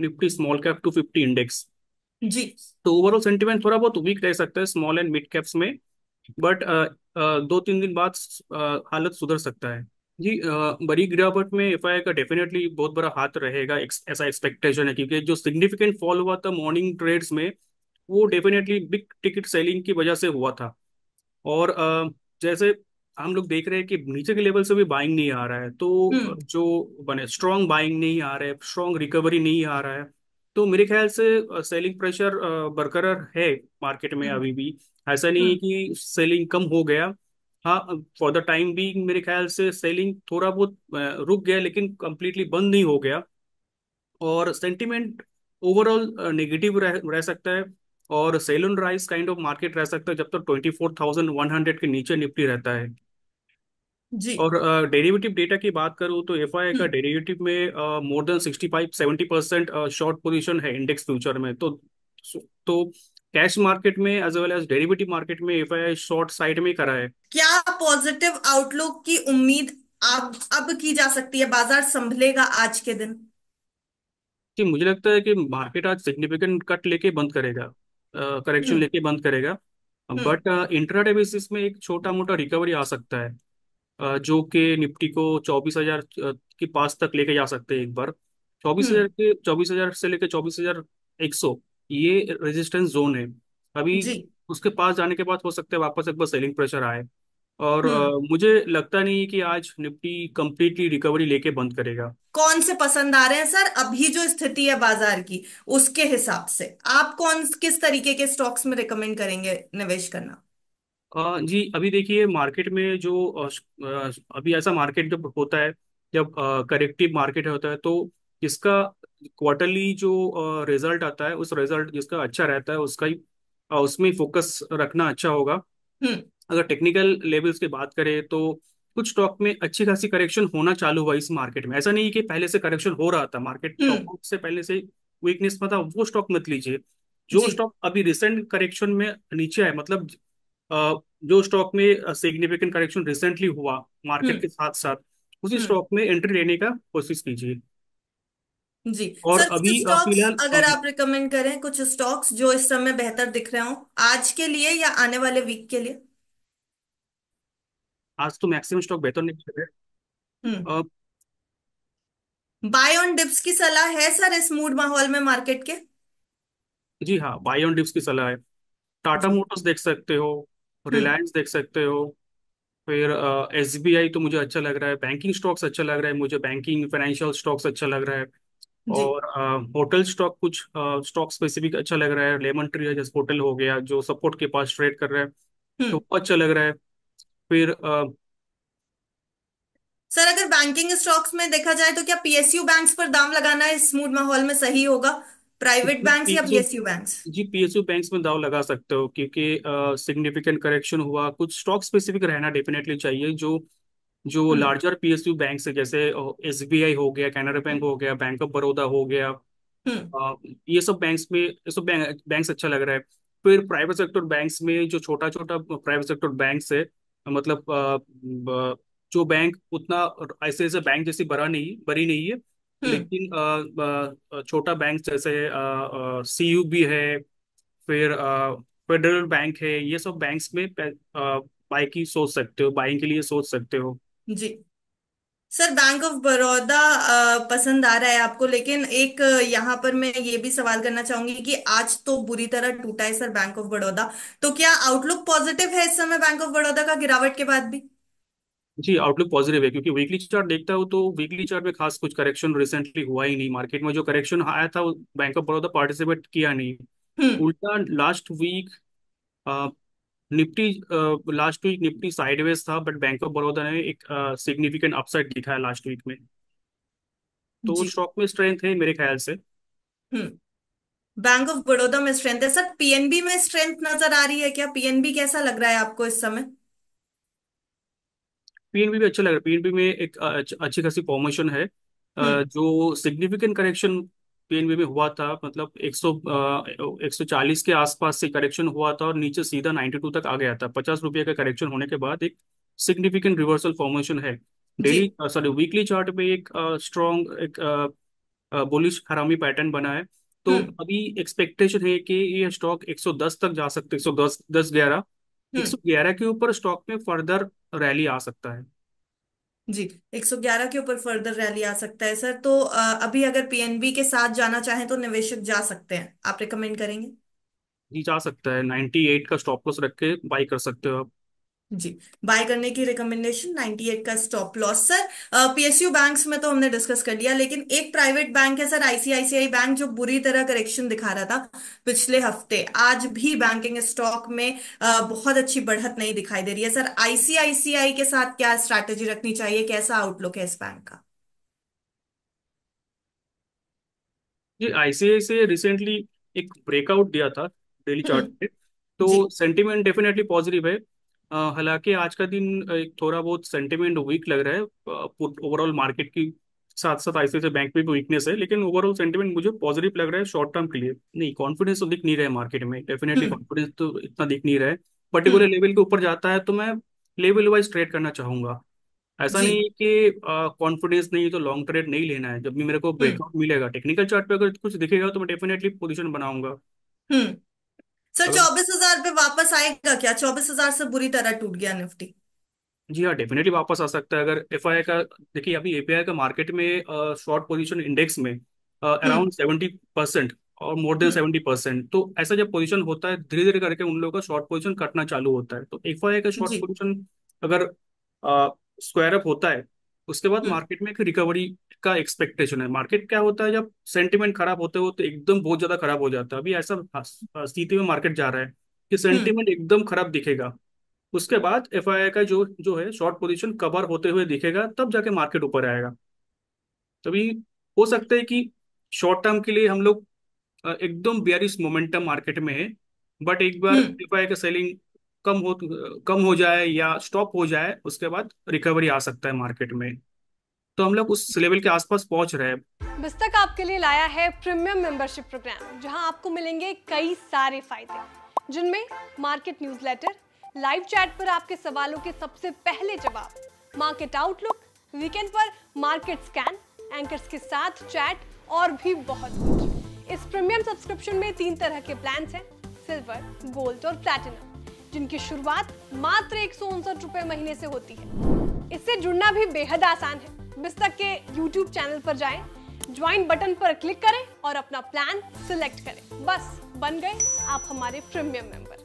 Nifty small cap two fifty index जी तो overall sentiment थोड़ा बहुत वीक रह सकता है स्मॉल एंड मिड कैप्स में बट uh, uh, दो तीन दिन बाद uh, हालत सुधर सकता है जी बड़ी गिरावट में एफ का डेफिनेटली बहुत बड़ा हाथ रहेगा ऐसा एक्सपेक्टेशन है क्योंकि जो सिग्निफिकेंट फॉल हुआ था मॉर्निंग ट्रेड्स में वो डेफिनेटली बिग टिकट सेलिंग की वजह से हुआ था और जैसे हम लोग देख रहे हैं कि नीचे के लेवल से भी बाइंग नहीं आ रहा है तो हम्म। जो बने स्ट्रांग बाइंग नहीं आ रहा है स्ट्रांग रिकवरी नहीं आ रहा है तो मेरे ख्याल से सेलिंग प्रेशर बरकरार है मार्केट में हम्म। अभी भी ऐसा नहीं है हम्म। कि सेलिंग कम हो गया हाँ फॉर द टाइम भी मेरे ख्याल से सेलिंग थोड़ा बहुत रुक गया लेकिन कंप्लीटली बंद नहीं हो गया और सेंटिमेंट ओवरऑल नेगेटिव रह, रह सकता है और sell on rise kind of market रह सकता है जब तक twenty four thousand one hundred के नीचे निफ्टी रहता है जी और डेरिवेटिव डेटा की बात करूँ तो एफ का हम्म डेरिवेटिव में more than sixty five seventy percent short position है इंडेक्स फ्यूचर में तो तो कैश मार्केट में as well as derivative market में एफ आई शॉर्ट साइड में करा है क्या पॉजिटिव आउटलुक की उम्मीद आप अब की जा सकती है बाजार संभलेगा आज के दिन कि मुझे लगता है कि मार्केट आज सिग्निफिकेंट कट लेके बंद करेगा करेक्शन हम्म। लेके बंद करेगा बट इंट्राडे बेसिस में एक छोटा मोटा रिकवरी आ सकता है जो कि निफ्टी को चौबीस हजार के पास तक लेके जा सकते हैं एक बार चौबीस हम्म। हजार के चौबीस हजार से लेके चौबीस हजार एक सौ ये रेजिस्टेंस जोन है अभी जी उसके पास जाने के बाद हो सकता है वापस एक बार सेलिंग प्रेशर आए और हम्म मुझे लगता नहीं कि आज निफ्टी कंप्लीटली रिकवरी लेके बंद करेगा कौन से पसंद आ रहे हैं सर अभी जो स्थिति है बाजार की उसके हिसाब से आप कौन किस तरीके के स्टॉक्स में रिकमेंड करेंगे निवेश करना जी अभी देखिए मार्केट में जो अभी ऐसा मार्केट जब होता है जब करेक्टिव मार्केट होता है तो जिसका क्वार्टरली जो रिजल्ट आता है उस रिजल्ट जिसका अच्छा रहता है उसका ही उसमें फोकस रखना अच्छा होगा हम्म अगर टेक्निकल लेवल्स की बात करें तो कुछ स्टॉक में अच्छी खासी करेक्शन होना चालू हुआ इस मार्केट में ऐसा नहीं कि पहले से करेक्शन हो रहा था मार्केट हम्म टॉप से पहले से वीकनेस में था वो स्टॉक मत लीजिए जो जी स्टॉक अभी रिसेंट करेक्शन में नीचे आए मतलब जो स्टॉक में सिग्निफिकेंट करेक्शन रिसेंटली हुआ मार्केट हम्म। के साथ साथ उसी स्टॉक हम्म। में एंट्री लेने का कोशिश कीजिए जी और सर अभी फिलहाल अगर आप रिकमेंड करें कुछ स्टॉक्स जो इस समय बेहतर दिख रहे हो आज के लिए या आने वाले वीक के लिए आज तो मैक्सिमम स्टॉक बेहतर निकल रहे बाय ऑन डिप्स की सलाह है सर इस मूड माहौल में मार्केट के जी हाँ बाय ऑन डिप्स की सलाह है टाटा मोटर्स देख सकते हो रिलायंस हम्म। देख सकते हो फिर एस बी आई तो मुझे अच्छा लग रहा है बैंकिंग स्टॉक्स अच्छा लग रहा है मुझे बैंकिंग फाइनेंशियल स्टॉक्स अच्छा लग रहा है जी और होटल स्टॉक कुछ स्टॉक स्पेसिफिक अच्छा लग रहा है लेमन ट्री जैसे होटल हो गया जो सपोर्ट के पास ट्रेड कर रहा है हम्म। तो हम्म वो अच्छा लग रहा है फिर अ, सर अगर बैंकिंग स्टॉक्स में देखा जाए तो क्या पीएसयू बैंक्स पर दाम लगाना इस मूड माहौल में सही होगा प्राइवेट बैंक या पीएसयू बैंक जी पीएसयू बैंक में दाव लगा सकते हो क्योंकि सिग्निफिकेंट करेक्शन हुआ कुछ स्टॉक स्पेसिफिक रहना डेफिनेटली चाहिए जो जो लार्जर पीएसयू बैंक से जैसे एसबीआई हो गया कैनरा बैंक हो गया बैंक ऑफ बड़ौदा हो गया हम्म। ये सब बैंक्स में ये सब बैंक, बैंक्स अच्छा लग रहा है फिर प्राइवेट सेक्टर बैंक्स में जो छोटा छोटा प्राइवेट सेक्टर बैंक्स है मतलब जो बैंक उतना ऐसे ऐसे बैंक जैसी बड़ा नहीं बड़ी नहीं है हम्म। लेकिन छोटा बैंक जैसे सीयूबी है फिर फेडरल बैंक है ये सब बैंक्स में बाय की सोच सकते हो बाइंग के लिए सोच सकते हो जी सर बैंक ऑफ बड़ौदा पसंद आ रहा है आपको लेकिन एक यहाँ पर मैं ये भी सवाल करना चाहूंगी कि आज तो बुरी तरह टूटा है सर बैंक ऑफ बड़ौदा तो क्या आउटलुक पॉजिटिव है इस समय बैंक ऑफ बड़ौदा का गिरावट के बाद भी जी आउटलुक पॉजिटिव है क्योंकि वीकली चार्ट देखता हूँ तो वीकली चार्ट में खास कुछ करेक्शन रिसेंटली हुआ ही नहीं मार्केट में जो करेक्शन आया था बैंक ऑफ बड़ौदा पार्टिसिपेट किया नहीं हम्म। उल्टा last week Nifty last week Nifty sideways था बट बैंक ऑफ बड़ौदा ने एक सिग्निफिकेंट अपसाइड दिखाया लास्ट वीक में तो स्टॉक में स्ट्रेंथ है मेरे ख्याल से बैंक ऑफ बड़ौदा में स्ट्रेंथ है सर पीएनबी में स्ट्रेंथ नजर आ रही है क्या पीएनबी कैसा लग रहा है आपको इस समय पीएनबी भी अच्छा लग रहा है पीएनबी में एक अच्छी खासी फॉर्मेशन है हम्म। जो सिग्निफिकेंट करेक्शन पीएनबी में हुआ था मतलब 100 140 के आसपास से करेक्शन हुआ था और नीचे सीधा 92 तक आ गया था पचास रुपये का करेक्शन होने के बाद एक सिग्निफिकेंट रिवर्सल फॉर्मेशन है डेली सॉरी वीकली चार्ट में एक स्ट्रॉन्ग एक बोलिश हरामी पैटर्न बना है तो हम्म। अभी एक्सपेक्टेशन है कि ये स्टॉक 110 तक जा सकते एक सौ दस दस ग्यारह एक हम्म। सौ ग्यारह के ऊपर स्टॉक में फर्दर रैली आ सकता है जी 111 के ऊपर फर्दर रैली आ सकता है सर तो अभी अगर पीएनबी के साथ जाना चाहें तो निवेशक जा सकते हैं आप रिकमेंड करेंगे जी जा सकता है 98 का स्टॉप लॉस रख के बाई कर सकते हो आप जी बाय करने की रिकमेंडेशन 98 का stop loss sir PSU banks में तो हमने डिस्कस कर लिया लेकिन एक प्राइवेट बैंक है सर आईसीआईसीआई बैंक जो बुरी तरह करेक्शन दिखा रहा था पिछले हफ्ते आज भी बैंकिंग स्टॉक में आ, बहुत अच्छी बढ़त नहीं दिखाई दे रही है सर आईसीआईसीआई के साथ क्या स्ट्रैटेजी रखनी चाहिए कैसा आउटलुक है इस बैंक का जी आईसीआईसीआई रिसेंटली एक ब्रेकआउट दिया था डेली हम्म। चार्ट तो सेंटिमेंट डेफिनेटली पॉजिटिव है हालांकि आज का दिन एक थोड़ा बहुत सेंटिमेंट वीक लग रहा है ओवरऑल मार्केट की साथ साथ ऐसे बैंक में भी वीकनेस है लेकिन ओवरऑल सेंटिमेंट मुझे पॉजिटिव लग रहा है शॉर्ट टर्म के लिए नहीं कॉन्फिडेंस तो दिख नहीं रहा है मार्केट में डेफिनेटली कॉन्फिडेंस हम्म। तो इतना दिख नहीं रहा है पर्टिकुलर हम्म। लेवल के ऊपर जाता है तो मैं लेवल वाइज ट्रेड करना चाहूंगा ऐसा नहीं कि कॉन्फिडेंस नहीं तो लॉन्ग ट्रेड नहीं लेना है जब भी मेरे को ब्रेकआउट हम्म। मिलेगा टेक्निकल चार्ट पे अगर कुछ दिखेगा तो मैं डेफिनेटली पोजीशन बनाऊंगा सर अगर चौबीस हजार पे वापस आएगा क्या चौबीस हजार से बुरी तरह टूट गया निफ्टी जी हाँ डेफिनेटली वापस आ सकता है अगर एफ आई का देखिए अभी एपीआई का मार्केट में शॉर्ट पोजीशन इंडेक्स में अराउंड सेवेंटी परसेंट और मोर देन सेवेंटी परसेंट तो ऐसा जब पोजीशन होता है धीरे धीरे करके उन लोगों का शॉर्ट पोजीशन कटना चालू होता है तो एफ आई का शॉर्ट पोजीशन अगर स्क्वायर अप होता है उसके बाद मार्केट हम्म। में एक रिकवरी का एक्सपेक्टेशन है मार्केट क्या होता है जब सेंटिमेंट खराब होते हो तो एकदम बहुत ज्यादा खराब हो जाता है अभी ऐसा स्थिति में मार्केट जा रहा है कि सेंटिमेंट हम्म। एकदम खराब दिखेगा उसके बाद एफ का जो जो है शॉर्ट पोजिशन कवर होते हुए दिखेगा तब जाके मार्केट ऊपर आएगा तभी हो सकता है कि शॉर्ट टर्म के लिए हम लोग एकदम बियरिस मोमेंटम मार्केट में है बट एक बार एफ हम्म। आई का सेलिंग कम हो कम हो जाए या स्टॉप हो जाए उसके बाद रिकवरी आ सकता है मार्केट में तो हम लोग उस लेवल के आसपास पहुंच रहे हैं तक आपके लिए लाया है प्रीमियम मेंबरशिप प्रोग्राम जहां आपको मिलेंगे कई सारे फायदे जिनमें मार्केट न्यूज़लेटर लाइव चैट पर आपके सवालों के सबसे पहले जवाब मार्केट आउटलुक वीकेंड पर मार्केट स्कैन एंकर्स के साथ चैट और भी बहुत कुछ इस प्रीमियम सब्सक्रिप्शन में तीन तरह के प्लान हैं सिल्वर गोल्ड और प्लैटिनम जिनकी शुरुआत मात्र एक सौ महीने से होती है इससे जुड़ना भी बेहद आसान है बिस्तक के YouTube चैनल पर जाएं, ज्वाइन बटन पर क्लिक करें और अपना प्लान सिलेक्ट करें बस बन गए आप हमारे प्रीमियम मेंबर